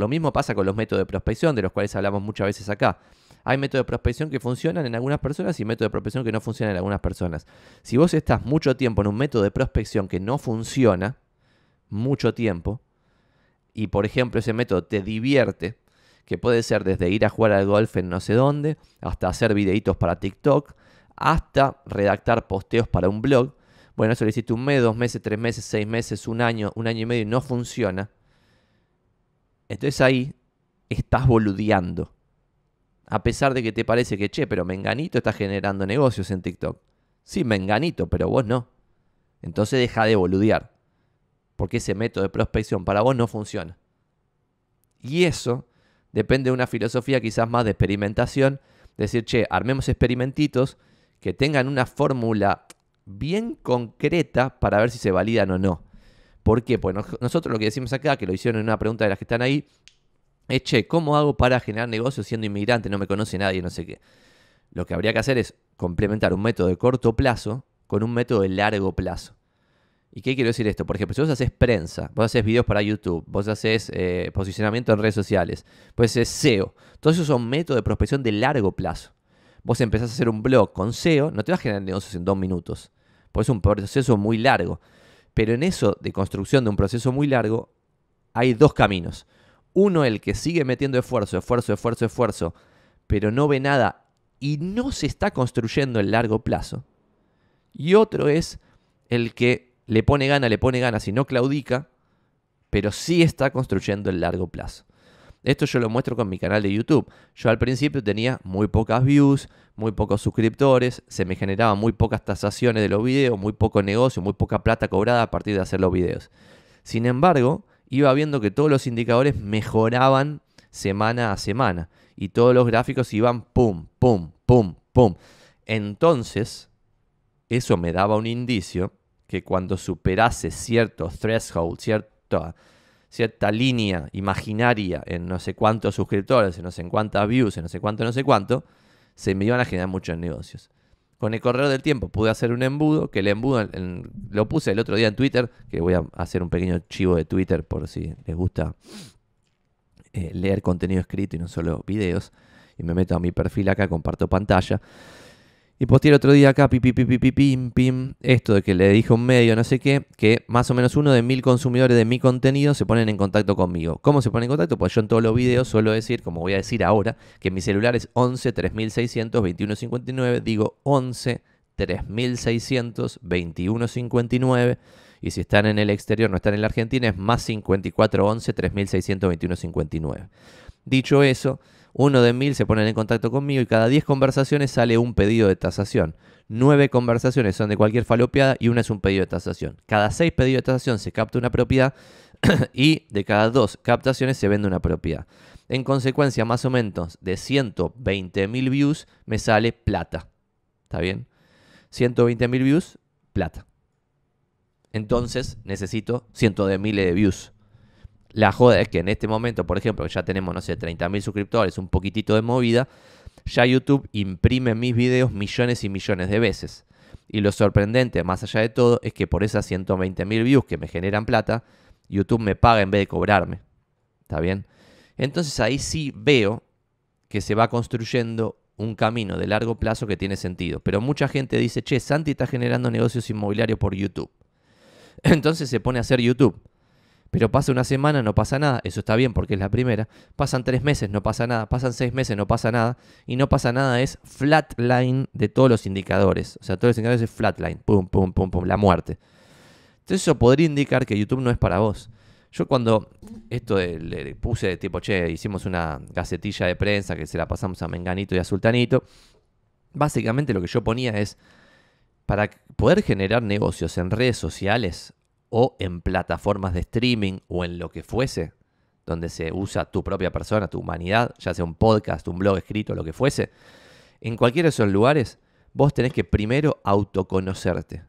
Lo mismo pasa con los métodos de prospección, de los cuales hablamos muchas veces acá. Hay métodos de prospección que funcionan en algunas personas y métodos de prospección que no funcionan en algunas personas. Si vos estás mucho tiempo en un método de prospección que no funciona, mucho tiempo, y por ejemplo ese método te divierte, que puede ser desde ir a jugar al golf en no sé dónde, hasta hacer videitos para TikTok, hasta redactar posteos para un blog. Bueno, eso lo hiciste un mes, dos meses, tres meses, seis meses, un año, un año y medio y no funciona entonces ahí estás boludeando. A pesar de que te parece que, che, pero Menganito está generando negocios en TikTok. Sí, Menganito, pero vos no. Entonces deja de boludear. Porque ese método de prospección para vos no funciona. Y eso depende de una filosofía quizás más de experimentación. Decir, che, armemos experimentitos que tengan una fórmula bien concreta para ver si se validan o no. ¿Por qué? Pues nosotros lo que decimos acá, que lo hicieron en una pregunta de las que están ahí, es, che, ¿cómo hago para generar negocios siendo inmigrante? No me conoce nadie, no sé qué. Lo que habría que hacer es complementar un método de corto plazo con un método de largo plazo. ¿Y qué quiero decir esto? Por ejemplo, si vos haces prensa, vos haces videos para YouTube, vos haces eh, posicionamiento en redes sociales, vos haces SEO, todos esos son métodos de prospección de largo plazo. Vos empezás a hacer un blog con SEO, no te vas a generar negocios en dos minutos, pues es un proceso muy largo. Pero en eso de construcción de un proceso muy largo, hay dos caminos. Uno, el que sigue metiendo esfuerzo, esfuerzo, esfuerzo, esfuerzo, pero no ve nada y no se está construyendo el largo plazo. Y otro es el que le pone gana, le pone gana, si no claudica, pero sí está construyendo el largo plazo. Esto yo lo muestro con mi canal de YouTube. Yo al principio tenía muy pocas views, muy pocos suscriptores, se me generaban muy pocas tasaciones de los videos, muy poco negocio, muy poca plata cobrada a partir de hacer los videos. Sin embargo, iba viendo que todos los indicadores mejoraban semana a semana y todos los gráficos iban pum, pum, pum, pum. Entonces, eso me daba un indicio que cuando superase cierto threshold, cierto cierta línea imaginaria en no sé cuántos suscriptores, en no sé cuántas views, en no sé cuánto, no sé cuánto, se me iban a generar muchos negocios. Con el correr del tiempo pude hacer un embudo, que el embudo lo puse el otro día en Twitter, que voy a hacer un pequeño chivo de Twitter por si les gusta eh, leer contenido escrito y no solo videos. Y me meto a mi perfil acá, comparto pantalla. Y posteé el otro día acá, pi, pipi, pi, pim, pim, esto de que le dije un medio, no sé qué, que más o menos uno de mil consumidores de mi contenido se ponen en contacto conmigo. ¿Cómo se ponen en contacto? Pues yo en todos los videos suelo decir, como voy a decir ahora, que mi celular es 11 3600 2159, digo 11 3600 2159. Y si están en el exterior, no están en la Argentina, es más 54 11 3600 59 Dicho eso, uno de mil se ponen en contacto conmigo y cada diez conversaciones sale un pedido de tasación. Nueve conversaciones son de cualquier falopeada y una es un pedido de tasación. Cada seis pedidos de tasación se capta una propiedad y de cada dos captaciones se vende una propiedad. En consecuencia, más o menos de 120 mil views me sale plata. ¿Está bien? 120 mil views, plata. Entonces necesito de miles de views la joda es que en este momento, por ejemplo, ya tenemos, no sé, 30.000 suscriptores, un poquitito de movida, ya YouTube imprime mis videos millones y millones de veces. Y lo sorprendente, más allá de todo, es que por esas 120.000 views que me generan plata, YouTube me paga en vez de cobrarme. ¿Está bien? Entonces ahí sí veo que se va construyendo un camino de largo plazo que tiene sentido. Pero mucha gente dice, che, Santi está generando negocios inmobiliarios por YouTube. Entonces se pone a hacer YouTube pero pasa una semana, no pasa nada, eso está bien porque es la primera. Pasan tres meses, no pasa nada. Pasan seis meses, no pasa nada. Y no pasa nada es flatline de todos los indicadores. O sea, todos los indicadores es flatline. Pum, pum, pum, pum, la muerte. Entonces eso podría indicar que YouTube no es para vos. Yo cuando esto le, puse puse tipo, che, hicimos una gacetilla de prensa que se la pasamos a Menganito y a Sultanito, básicamente lo que yo ponía es, para poder generar negocios en redes sociales, o en plataformas de streaming o en lo que fuese, donde se usa tu propia persona, tu humanidad, ya sea un podcast, un blog escrito, lo que fuese, en cualquiera de esos lugares, vos tenés que primero autoconocerte,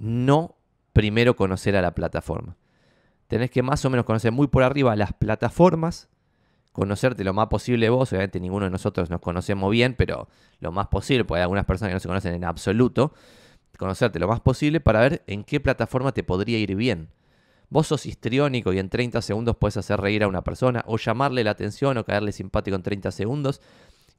no primero conocer a la plataforma. Tenés que más o menos conocer muy por arriba las plataformas, conocerte lo más posible vos, obviamente ninguno de nosotros nos conocemos bien, pero lo más posible, porque hay algunas personas que no se conocen en absoluto, conocerte lo más posible para ver en qué plataforma te podría ir bien. Vos sos histriónico y en 30 segundos puedes hacer reír a una persona o llamarle la atención o caerle simpático en 30 segundos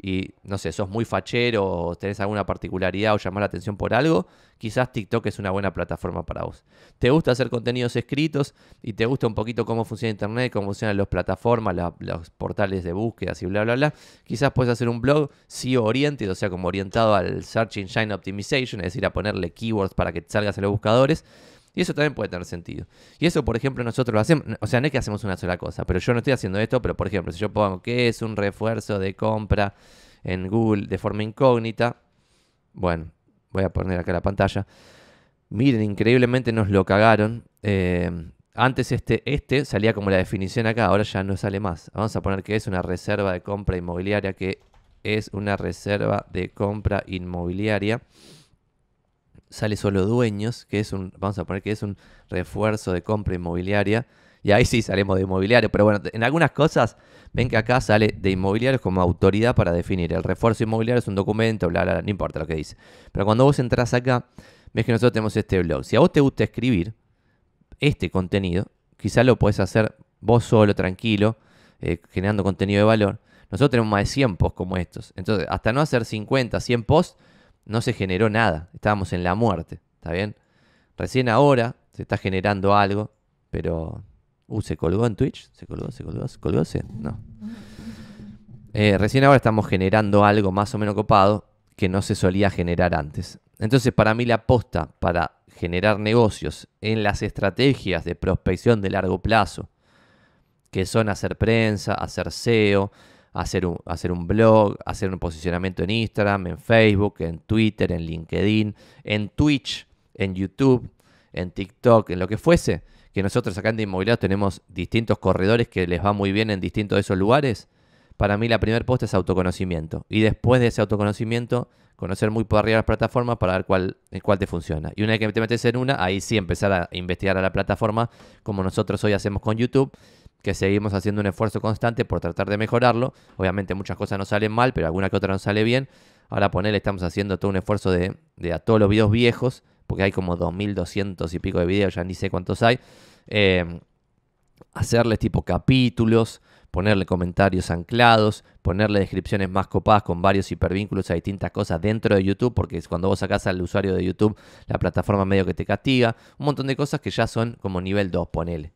y no sé, sos muy fachero o tenés alguna particularidad o llamar la atención por algo, quizás TikTok es una buena plataforma para vos. Te gusta hacer contenidos escritos y te gusta un poquito cómo funciona Internet, cómo funcionan las plataformas, los portales de búsqueda y bla, bla, bla. Quizás puedes hacer un blog SEO orientado, o sea, como orientado al Search Engine Optimization, es decir, a ponerle keywords para que salgas a los buscadores. Y eso también puede tener sentido. Y eso, por ejemplo, nosotros lo hacemos, o sea, no es que hacemos una sola cosa, pero yo no estoy haciendo esto, pero por ejemplo, si yo pongo que es un refuerzo de compra en Google de forma incógnita, bueno, voy a poner acá la pantalla. Miren, increíblemente nos lo cagaron. Eh, antes este, este salía como la definición acá, ahora ya no sale más. Vamos a poner que es una reserva de compra inmobiliaria, que es una reserva de compra inmobiliaria sale solo dueños, que es un, vamos a poner que es un refuerzo de compra inmobiliaria. Y ahí sí salemos de inmobiliario, pero bueno, en algunas cosas ven que acá sale de inmobiliarios como autoridad para definir. El refuerzo inmobiliario es un documento, bla, bla, no importa lo que dice. Pero cuando vos entras acá, ves que nosotros tenemos este blog. Si a vos te gusta escribir este contenido, quizás lo podés hacer vos solo, tranquilo, eh, generando contenido de valor. Nosotros tenemos más de 100 posts como estos. Entonces, hasta no hacer 50, 100 posts, no se generó nada, estábamos en la muerte, ¿está bien? Recién ahora se está generando algo, pero... Uh, ¿se colgó en Twitch? ¿Se colgó? ¿Se colgó? ¿Se colgó? ¿Se? No. Eh, recién ahora estamos generando algo más o menos copado que no se solía generar antes. Entonces, para mí la aposta para generar negocios en las estrategias de prospección de largo plazo, que son hacer prensa, hacer SEO, hacer un, hacer un blog, hacer un posicionamiento en Instagram, en Facebook, en Twitter, en LinkedIn, en Twitch, en YouTube, en TikTok, en lo que fuese, que nosotros acá en de tenemos distintos corredores que les va muy bien en distintos de esos lugares. Para mí la primer posta es autoconocimiento. Y después de ese autoconocimiento, conocer muy por arriba las plataformas para ver cuál, cuál te funciona. Y una vez que te metes en una, ahí sí empezar a investigar a la plataforma, como nosotros hoy hacemos con YouTube, que seguimos haciendo un esfuerzo constante por tratar de mejorarlo. Obviamente muchas cosas no salen mal, pero alguna que otra nos sale bien. Ahora ponele, estamos haciendo todo un esfuerzo de, a todos los videos viejos, porque hay como 2.200 y pico de videos, ya ni sé cuántos hay. Eh, hacerles tipo capítulos, ponerle comentarios anclados, ponerle descripciones más copadas con varios hipervínculos a distintas cosas dentro de YouTube, porque es cuando vos sacás al usuario de YouTube, la plataforma medio que te castiga, un montón de cosas que ya son como nivel 2, ponele.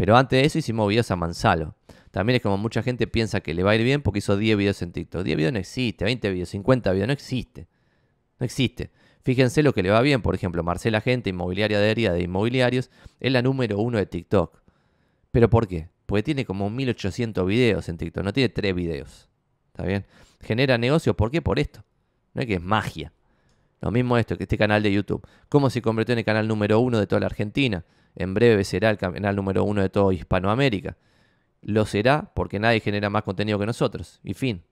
Pero antes de eso hicimos videos a Manzalo. También es como mucha gente piensa que le va a ir bien porque hizo 10 videos en TikTok. 10 videos no existe, 20 videos, 50 videos no existe. No existe. Fíjense lo que le va bien, por ejemplo, Marcela Gente, inmobiliaria de de inmobiliarios, es la número uno de TikTok. ¿Pero por qué? Porque tiene como 1800 videos en TikTok, no tiene 3 videos. ¿Está bien? Genera negocio, ¿por qué? Por esto. No es que es magia. Lo mismo esto, que este canal de YouTube. ¿Cómo se convirtió en el canal número uno de toda la Argentina? en breve será el campeonato número uno de todo Hispanoamérica. Lo será porque nadie genera más contenido que nosotros. Y fin.